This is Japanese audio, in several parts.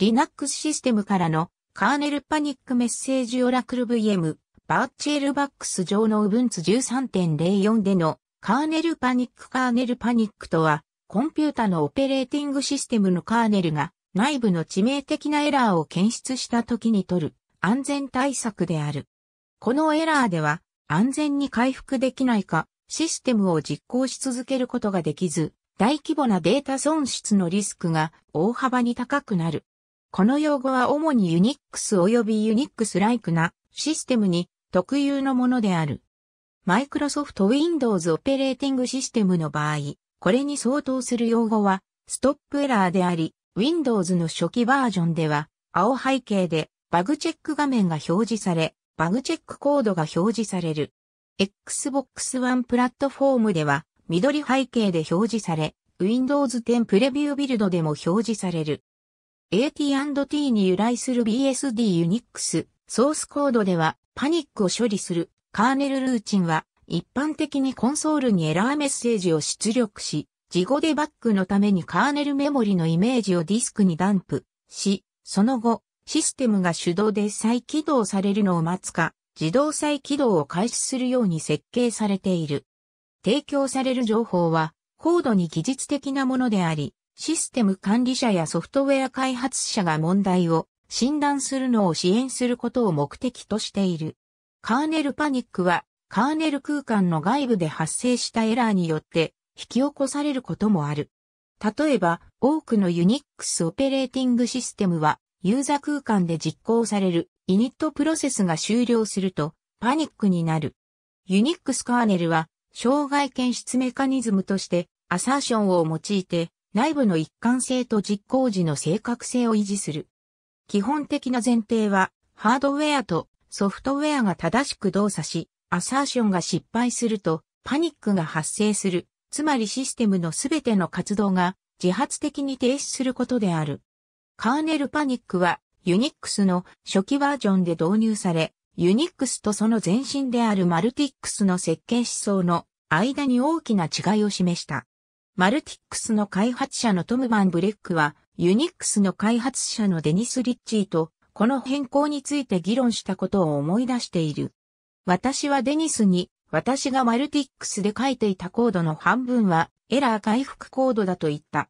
Linux システムからのカーネルパニックメッセージオラクル VM バーチュエルバックス上の Ubuntu 13.04でのカーネルパニックカーネルパニックとはコンピュータのオペレーティングシステムのカーネルが内部の致命的なエラーを検出した時に取る安全対策である。このエラーでは安全に回復できないかシステムを実行し続けることができず大規模なデータ損失のリスクが大幅に高くなる。この用語は主にユニックス及びユニックスライクなシステムに特有のものである。Microsoft Windows オペレーティングシステムの場合、これに相当する用語はストップエラーであり、Windows の初期バージョンでは青背景でバグチェック画面が表示され、バグチェックコードが表示される。Xbox One プラットフォームでは緑背景で表示され、Windows 10プレビュービルドでも表示される。AT&T に由来する BSD Unix ソースコードではパニックを処理するカーネルルーチンは一般的にコンソールにエラーメッセージを出力し、事後デバッグのためにカーネルメモリのイメージをディスクにダンプし、その後、システムが手動で再起動されるのを待つか、自動再起動を開始するように設計されている。提供される情報は、高度に技術的なものであり、システム管理者やソフトウェア開発者が問題を診断するのを支援することを目的としている。カーネルパニックは、カーネル空間の外部で発生したエラーによって引き起こされることもある。例えば、多くのユニックスオペレーティングシステムは、ユーザ空間で実行されるイニットプロセスが終了するとパニックになる。ユニックスカーネルは、障害検出メカニズムとしてアサーションを用いて内部の一貫性と実行時の正確性を維持する。基本的な前提は、ハードウェアとソフトウェアが正しく動作し、アサーションが失敗するとパニックが発生する、つまりシステムのすべての活動が自発的に停止することである。カーネルパニックはユニックスの初期バージョンで導入され、ユニックスとその前身であるマルティックスの設計思想の間に大きな違いを示した。マルティックスの開発者のトム・バン・ブレックは、ユニックスの開発者のデニス・リッチーと、この変更について議論したことを思い出している。私はデニスに、私がマルティックスで書いていたコードの半分は、エラー回復コードだと言った。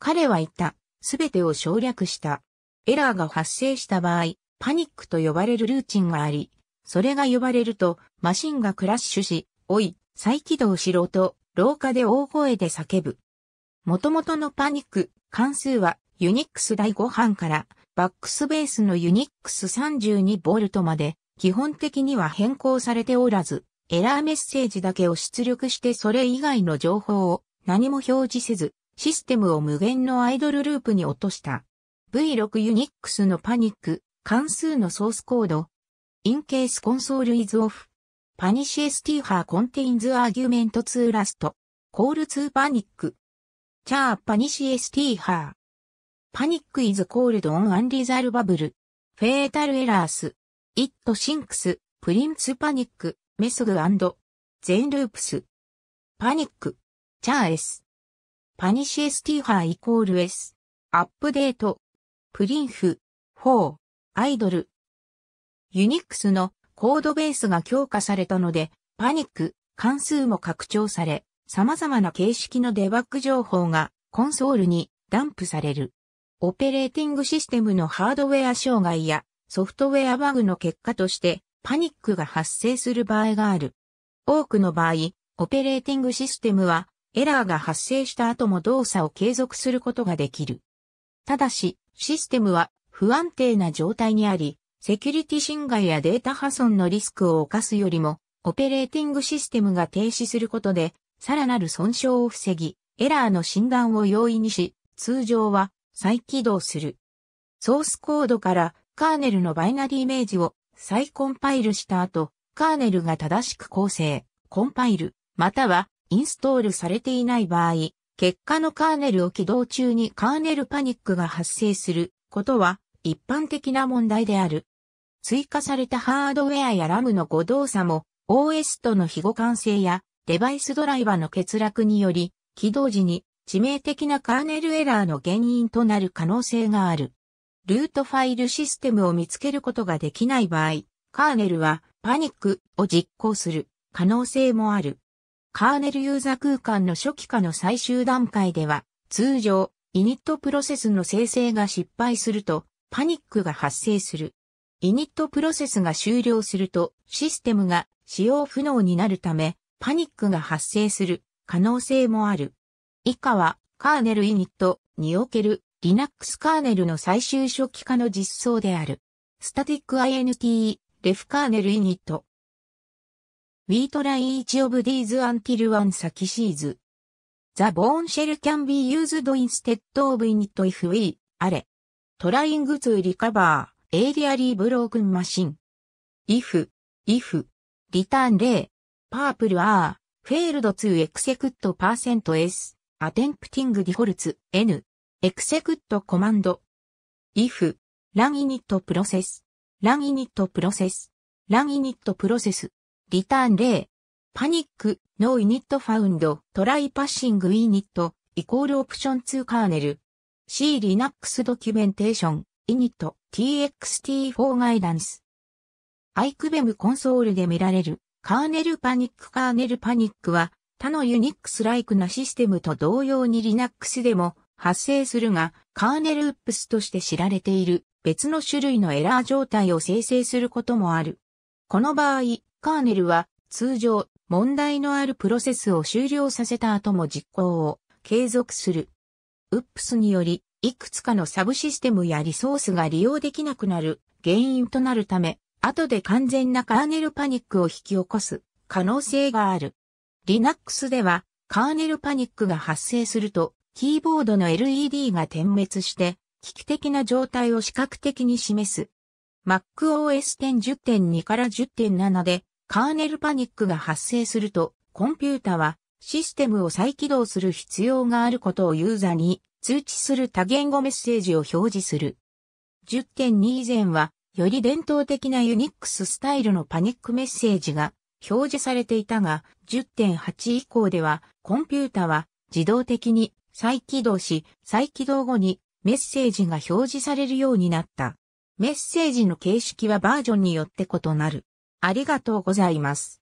彼は言った。すべてを省略した。エラーが発生した場合、パニックと呼ばれるルーチンがあり、それが呼ばれると、マシンがクラッシュし、おい、再起動しろと廊下で大声で叫ぶ。元々のパニック、関数はユニックス第5版からバックスベースのユニックス 32V まで基本的には変更されておらず、エラーメッセージだけを出力してそれ以外の情報を何も表示せず、システムを無限のアイドルループに落とした。V6 ユニックスのパニック、関数のソースコード、インケースコンソールイズオフパニシエスティーハーコンテインズアーギュメントツーラスト。コールツーパニック。チャーパニシエスティーハー。パニックイズコールドオンアンリザルバブル。フェータルエラース。イットシンクス。プリンツパニック。メソドゼンループス。パニック。チャー S。パニシエスティーハーイコール S。アップデート。プリンフ。フォー、アイドル。ユニックスのコードベースが強化されたので、パニック、関数も拡張され、様々な形式のデバッグ情報がコンソールにダンプされる。オペレーティングシステムのハードウェア障害やソフトウェアバグの結果としてパニックが発生する場合がある。多くの場合、オペレーティングシステムはエラーが発生した後も動作を継続することができる。ただし、システムは不安定な状態にあり、セキュリティ侵害やデータ破損のリスクを犯すよりも、オペレーティングシステムが停止することで、さらなる損傷を防ぎ、エラーの診断を容易にし、通常は再起動する。ソースコードからカーネルのバイナリーイメージを再コンパイルした後、カーネルが正しく構成、コンパイル、またはインストールされていない場合、結果のカーネルを起動中にカーネルパニックが発生することは一般的な問題である。追加されたハードウェアやラムの誤動作も OS との非互換性やデバイスドライバの欠落により起動時に致命的なカーネルエラーの原因となる可能性がある。ルートファイルシステムを見つけることができない場合、カーネルはパニックを実行する可能性もある。カーネルユーザ空間の初期化の最終段階では、通常、イニットプロセスの生成が失敗すると、パニックが発生する。イニットプロセスが終了するとシステムが使用不能になるためパニックが発生する可能性もある。以下はカーネルイニットにおける Linux カーネルの最終初期化の実装である。スタティック INT、レフカーネルイニット。We try each of these until one s u c e シーズ。The bone shell can be used instead of init if we, are Trying to recover. エイリアリーブロークンマシン。イフ、イフ、リターン0、パープル R、フェールド2エクセクットパーセント S、アテンプティングディフォルツ N、エクセクットコマンド。イフ、ランイニットプロセス、ランイニットプロセス、ランイニットプロセス、リターン0、パニック、ノーイニットファウンド、トライパッシングイニット、イコールオプション2カーネル。C リナックスドキュメンテーション、i ニット TXT4 ガイダンス。アイクベムコンソールで見られるカーネルパニックカーネルパニックは他のユニックスライクなシステムと同様に Linux でも発生するがカーネルウップスとして知られている別の種類のエラー状態を生成することもある。この場合、カーネルは通常問題のあるプロセスを終了させた後も実行を継続する。ウップスによりいくつかのサブシステムやリソースが利用できなくなる原因となるため、後で完全なカーネルパニックを引き起こす可能性がある。Linux では、カーネルパニックが発生すると、キーボードの LED が点滅して、危機的な状態を視覚的に示す。MacOS 10.10.2から10.7で、カーネルパニックが発生すると、コンピュータはシステムを再起動する必要があることをユーザーに通知する多言語メッセージを表示する。10.2以前は、より伝統的なユニックススタイルのパニックメッセージが表示されていたが、10.8以降では、コンピュータは自動的に再起動し、再起動後にメッセージが表示されるようになった。メッセージの形式はバージョンによって異なる。ありがとうございます。